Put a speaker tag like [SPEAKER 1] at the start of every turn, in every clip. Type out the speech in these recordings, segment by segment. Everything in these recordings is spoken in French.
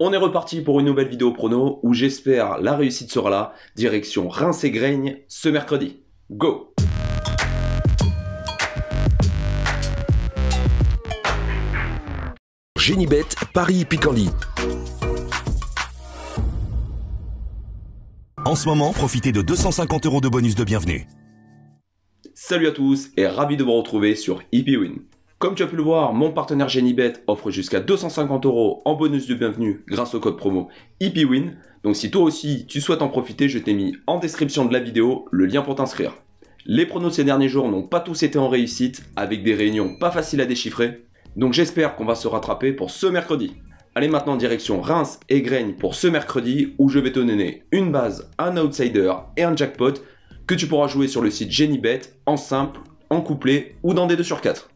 [SPEAKER 1] On est reparti pour une nouvelle vidéo prono où j'espère la réussite sera là. Direction Reims et Graigne ce mercredi. Go Génibet, Paris Picardie. En ce moment, profitez de 250 euros de bonus de bienvenue. Salut à tous et ravi de vous retrouver sur Win. Comme tu as pu le voir, mon partenaire Genibet offre jusqu'à 250 euros en bonus de bienvenue grâce au code promo IPWIN. Donc si toi aussi tu souhaites en profiter, je t'ai mis en description de la vidéo le lien pour t'inscrire. Les pronos ces derniers jours n'ont pas tous été en réussite, avec des réunions pas faciles à déchiffrer. Donc j'espère qu'on va se rattraper pour ce mercredi. Allez maintenant en direction Reims et Graigne pour ce mercredi où je vais te donner une base, un outsider et un jackpot que tu pourras jouer sur le site Genibet en simple, en couplet ou dans des 2 sur 4.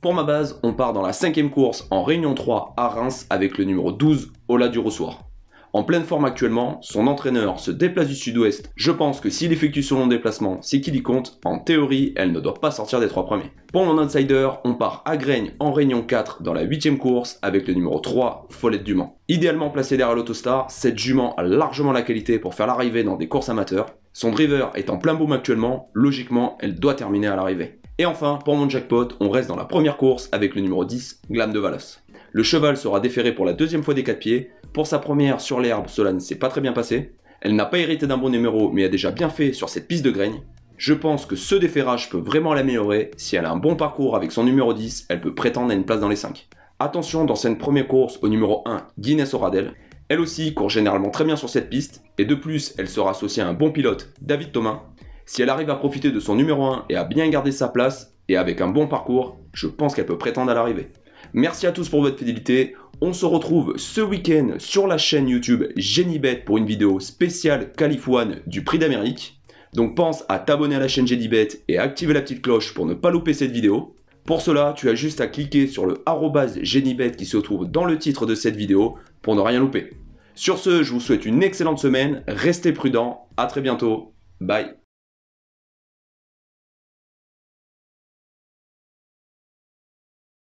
[SPEAKER 1] Pour ma base, on part dans la cinquième course en Réunion 3 à Reims avec le numéro 12, Ola Durossoir. En pleine forme actuellement, son entraîneur se déplace du sud-ouest. Je pense que s'il effectue son long déplacement, c'est qu'il y compte. En théorie, elle ne doit pas sortir des trois premiers. Pour mon outsider, on part à Graigne en Réunion 4 dans la 8ème course avec le numéro 3, Follette du Idéalement placé derrière l'autostar, cette jument a largement la qualité pour faire l'arrivée dans des courses amateurs. Son driver est en plein boom actuellement, logiquement, elle doit terminer à l'arrivée. Et enfin, pour mon jackpot, on reste dans la première course avec le numéro 10, Glam de Valos. Le cheval sera déféré pour la deuxième fois des 4 pieds. Pour sa première sur l'herbe, cela ne s'est pas très bien passé. Elle n'a pas hérité d'un bon numéro, mais a déjà bien fait sur cette piste de graines. Je pense que ce déferrage peut vraiment l'améliorer. Si elle a un bon parcours avec son numéro 10, elle peut prétendre à une place dans les 5. Attention dans cette première course au numéro 1, Guinness Oradel. Elle aussi court généralement très bien sur cette piste, et de plus, elle sera associée à un bon pilote, David Thomas. Si elle arrive à profiter de son numéro 1 et à bien garder sa place, et avec un bon parcours, je pense qu'elle peut prétendre à l'arrivée. Merci à tous pour votre fidélité. On se retrouve ce week-end sur la chaîne YouTube GeniBet pour une vidéo spéciale califouane du Prix d'Amérique. Donc pense à t'abonner à la chaîne GeniBet et à activer la petite cloche pour ne pas louper cette vidéo. Pour cela, tu as juste à cliquer sur le GeniBet qui se trouve dans le titre de cette vidéo pour ne rien louper. Sur ce, je vous souhaite une excellente semaine, restez prudents, à très bientôt, bye